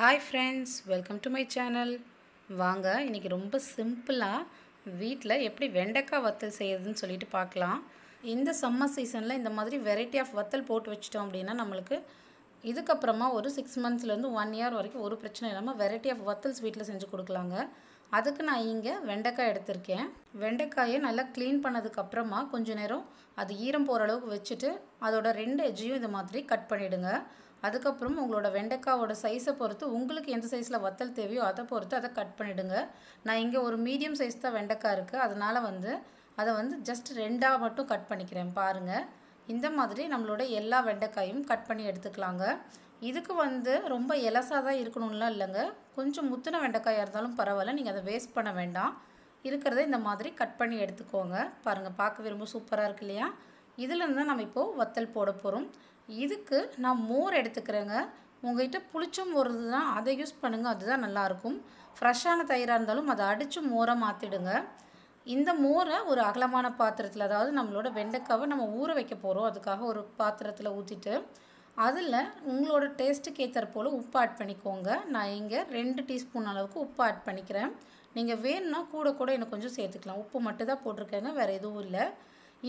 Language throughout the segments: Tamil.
hi friends welcome to my channel வாங்க இன்றைக்கி ரொம்ப சிம்பிளாக வீட்டில் எப்படி வெண்டைக்காய் வத்தல் செய்யறதுன்னு சொல்லிட்டு பார்க்கலாம் இந்த சம்மர் சீசனில் இந்த மாதிரி வெரைட்டி ஆஃப் வத்தல் போட்டு வச்சிட்டோம் அப்படின்னா நம்மளுக்கு இதுக்கப்புறமா ஒரு சிக்ஸ் மந்த்ஸ்லேருந்து ஒன் இயர் வரைக்கும் ஒரு பிரச்சனை இல்லாமல் வெரைட்டி ஆஃப் வத்தல்ஸ் வீட்டில் செஞ்சு கொடுக்கலாங்க அதுக்கு நான் இங்கே வெண்டைக்காய் எடுத்திருக்கேன் வெண்டைக்காயை நல்லா க்ளீன் பண்ணதுக்கப்புறமா கொஞ்சம் நேரம் அது ஈரம் போகிற அளவுக்கு வச்சுட்டு அதோட ரெண்டு எஜ்ஜையும் இது மாதிரி கட் பண்ணிவிடுங்க அதுக்கப்புறம் உங்களோட வெண்டைக்காவோட சைஸை பொறுத்து உங்களுக்கு எந்த சைஸில் வத்தல் தேவையோ அதை பொறுத்து அதை கட் பண்ணிவிடுங்க நான் இங்கே ஒரு மீடியம் சைஸ் தான் வெண்டைக்காய் இருக்குது அதனால் வந்து அதை வந்து ஜஸ்ட் ரெண்டாக மட்டும் கட் பண்ணிக்கிறேன் பாருங்கள் இந்த மாதிரி நம்மளோட எல்லா வெண்டைக்காயும் கட் பண்ணி எடுத்துக்கலாங்க இதுக்கு வந்து ரொம்ப இலசாக தான் இருக்கணும்லாம் இல்லைங்க கொஞ்சம் முத்தின வெண்டைக்காயாக இருந்தாலும் பரவாயில்ல நீங்கள் அதை வேஸ்ட் பண்ண வேண்டாம் இருக்கிறத இந்த மாதிரி கட் பண்ணி எடுத்துக்கோங்க பாருங்கள் பார்க்கவே ரொம்ப சூப்பராக இருக்கு இல்லையா இதிலிருந்து தான் நம்ம இப்போது வத்தல் போட போகிறோம் இதுக்கு நான் மோர் எடுத்துக்கிறேங்க உங்கள்கிட்ட புளிச்ச மோர் தான் அதை யூஸ் பண்ணுங்கள் அதுதான் நல்லாயிருக்கும் ஃப்ரெஷ்ஷான தயிராக இருந்தாலும் அதை அடித்து மோரை மாற்றிடுங்க இந்த மோரை ஒரு அகலமான பாத்திரத்தில் அதாவது நம்மளோட வெண்டைக்காவை நம்ம ஊற வைக்க போகிறோம் அதுக்காக ஒரு பாத்திரத்தில் ஊற்றிட்டு அதில் உங்களோட டேஸ்ட்டுக்கு ஏற்ற போல் உப்பு ஆட் பண்ணிக்கோங்க நான் இங்கே ரெண்டு டீஸ்பூன் அளவுக்கு உப்பு ஆட் பண்ணிக்கிறேன் நீங்கள் வேணும்னா கூட கூட எனக்கு கொஞ்சம் சேர்த்துக்கலாம் உப்பு மட்டும் தான் போட்டிருக்கேங்க வேறு எதுவும் இல்லை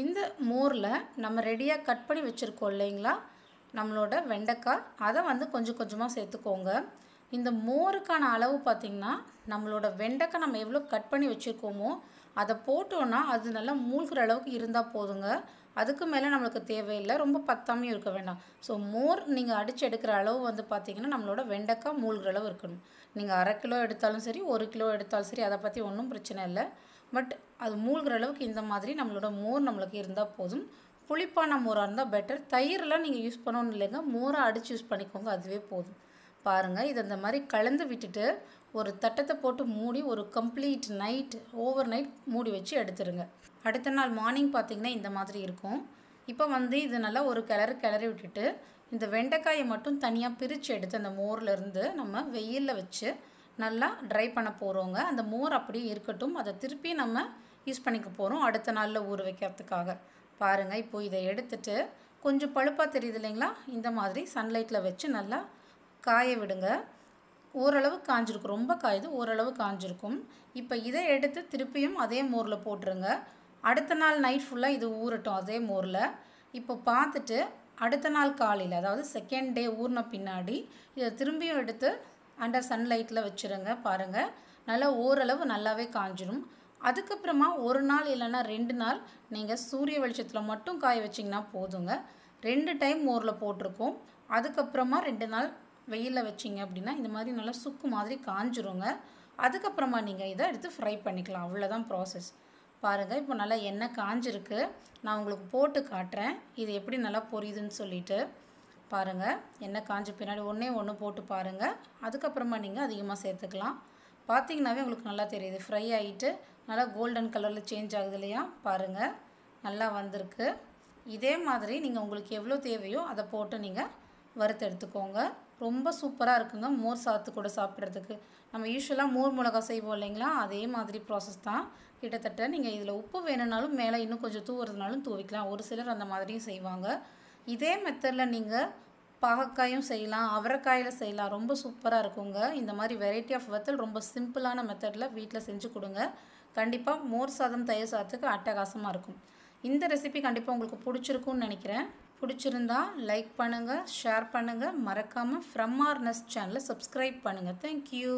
இந்த மோரில் நம்ம ரெடியாக கட் பண்ணி வச்சுருக்கோம் இல்லைங்களா நம்மளோட வெண்டைக்காய் அதை வந்து கொஞ்சம் கொஞ்சமாக சேர்த்துக்கோங்க இந்த மோருக்கான அளவு பார்த்திங்கன்னா நம்மளோட வெண்டைக்காய் நம்ம எவ்வளோ கட் பண்ணி வச்சுருக்கோமோ அதை போட்டோன்னா அது நல்லா மூழ்கிற அளவுக்கு இருந்தால் போதுங்க அதுக்கு மேலே நம்மளுக்கு தேவையில்லை ரொம்ப பத்தாமையும் இருக்க வேண்டாம் ஸோ மோர் நீங்கள் அடித்து எடுக்கிற அளவு வந்து பார்த்திங்கன்னா நம்மளோட வெண்டைக்காய் மூழ்கிற அளவு இருக்கணும் நீங்கள் அரை கிலோ எடுத்தாலும் சரி ஒரு கிலோ எடுத்தாலும் சரி அதை பற்றி ஒன்றும் பிரச்சனை இல்லை பட் அது மூழ்கிற அளவுக்கு இந்த மாதிரி நம்மளோட மோர் நம்மளுக்கு இருந்தால் போதும் புளிப்பான மோராக இருந்தால் பெட்டர் தயிரெலாம் நீங்கள் யூஸ் பண்ணணும் இல்லைங்க மோரை அடித்து யூஸ் பண்ணிக்கோங்க அதுவே போதும் பாருங்கள் இதை இந்த மாதிரி கலந்து விட்டுட்டு ஒரு தட்டத்தை போட்டு மூடி ஒரு கம்ப்ளீட் நைட் ஓவர் நைட் மூடி வச்சு எடுத்துருங்க அடுத்த நாள் மார்னிங் பார்த்திங்கன்னா இந்த மாதிரி இருக்கும் இப்போ வந்து இது நல்லா ஒரு கிளறு கிளறி விட்டுட்டு இந்த வெண்டைக்காயை மட்டும் தனியாக பிரித்து எடுத்து அந்த மோர்லேருந்து நம்ம வெயிலில் வச்சு நல்லா ட்ரை பண்ண போகிறோங்க அந்த மோர் அப்படியே இருக்கட்டும் அதை திருப்பி நம்ம யூஸ் பண்ணிக்க போகிறோம் அடுத்த நாளில் ஊற வைக்கிறதுக்காக பாருங்கள் இப்போது இதை எடுத்துட்டு கொஞ்சம் பழுப்பாக தெரியுது இல்லைங்களா இந்த மாதிரி சன்லைட்டில் வச்சு நல்லா காய விடுங்க ஓரளவு காஞ்சிருக்கும் ரொம்ப காயுது ஓரளவு காஞ்சிருக்கும் இப்போ இதை எடுத்து திருப்பியும் அதே மோரில் போட்டுருங்க அடுத்த நாள் நைட் ஃபுல்லாக இது ஊறட்டும் அதே மோரில் இப்போ பார்த்துட்டு அடுத்த நாள் காலையில் அதாவது செகண்ட் டே ஊறின பின்னாடி இதை திரும்பியும் எடுத்து அண்டர் சன்லைட்டில் வச்சுருங்க பாருங்கள் நல்லா ஓரளவு நல்லாவே காஞ்சிடும் அதுக்கப்புறமா ஒரு நாள் இல்லைன்னா ரெண்டு நாள் நீங்கள் சூரிய வெளிச்சத்தில் மட்டும் காய வச்சிங்கன்னா போதுங்க ரெண்டு டைம் மோரில் போட்டிருக்கோம் அதுக்கப்புறமா ரெண்டு நாள் வெயிலில் வச்சிங்க அப்படின்னா இந்த மாதிரி நல்லா சுக்கு மாதிரி காஞ்சிருங்க அதுக்கப்புறமா நீங்கள் இதை எடுத்து ஃப்ரை பண்ணிக்கலாம் அவ்வளோதான் ப்ராசஸ் பாருங்கள் இப்போ நல்லா எண்ணெய் காஞ்சிருக்கு நான் உங்களுக்கு போட்டு காட்டுறேன் இது எப்படி நல்லா பொரியுதுன்னு சொல்லிவிட்டு பாருங்கள் எண்ணெய் காஞ்ச பின்னாடி ஒன்றே ஒன்று போட்டு பாருங்கள் அதுக்கப்புறமா நீங்கள் அதிகமாக சேர்த்துக்கலாம் பார்த்தீங்கன்னாவே உங்களுக்கு நல்லா தெரியுது ஃப்ரை ஆகிட்டு நல்லா கோல்டன் கலரில் சேஞ்ச் ஆகுது இல்லையா பாருங்கள் நல்லா வந்திருக்கு இதே மாதிரி நீங்கள் உங்களுக்கு எவ்வளோ தேவையோ அதை போட்டு நீங்கள் வறுத்து எடுத்துக்கோங்க ரொம்ப சூப்பராக இருக்குங்க மோர் சாத்து கூட சாப்பிட்றதுக்கு நம்ம யூஸ்வலாக மோர் மிளகா செய்வோம் இல்லைங்களா அதே மாதிரி ப்ராசஸ் தான் கிட்டத்தட்ட நீங்கள் இதில் உப்பு வேணும்னாலும் மேலே இன்னும் கொஞ்சம் தூவுறதுனாலும் தூவிக்கலாம் ஒரு சிலர் அந்த மாதிரியும் செய்வாங்க இதே மெத்தடில் நீங்கள் பாகக்காயும் செய்யலாம் அவரைக்காயில் செய்யலாம் ரொம்ப சூப்பராக இருக்குங்க இந்த மாதிரி வெரைட்டி ஆஃப் வத்தல் ரொம்ப சிம்பிளான மெத்தடில் வீட்டில் செஞ்சு கொடுங்க கண்டிப்பாக மோர் சாதம் தயிர் சாதத்துக்கு அட்டகாசமாக இருக்கும் இந்த ரெசிபி கண்டிப்பாக உங்களுக்கு பிடிச்சிருக்கும்னு நினைக்கிறேன் பிடிச்சிருந்தா லைக் பண்ணுங்கள் ஷேர் பண்ணுங்கள் மறக்காமல் ஃப்ரம் ஆர்னஸ் சேனலை சப்ஸ்கிரைப் பண்ணுங்கள் தேங்க்யூ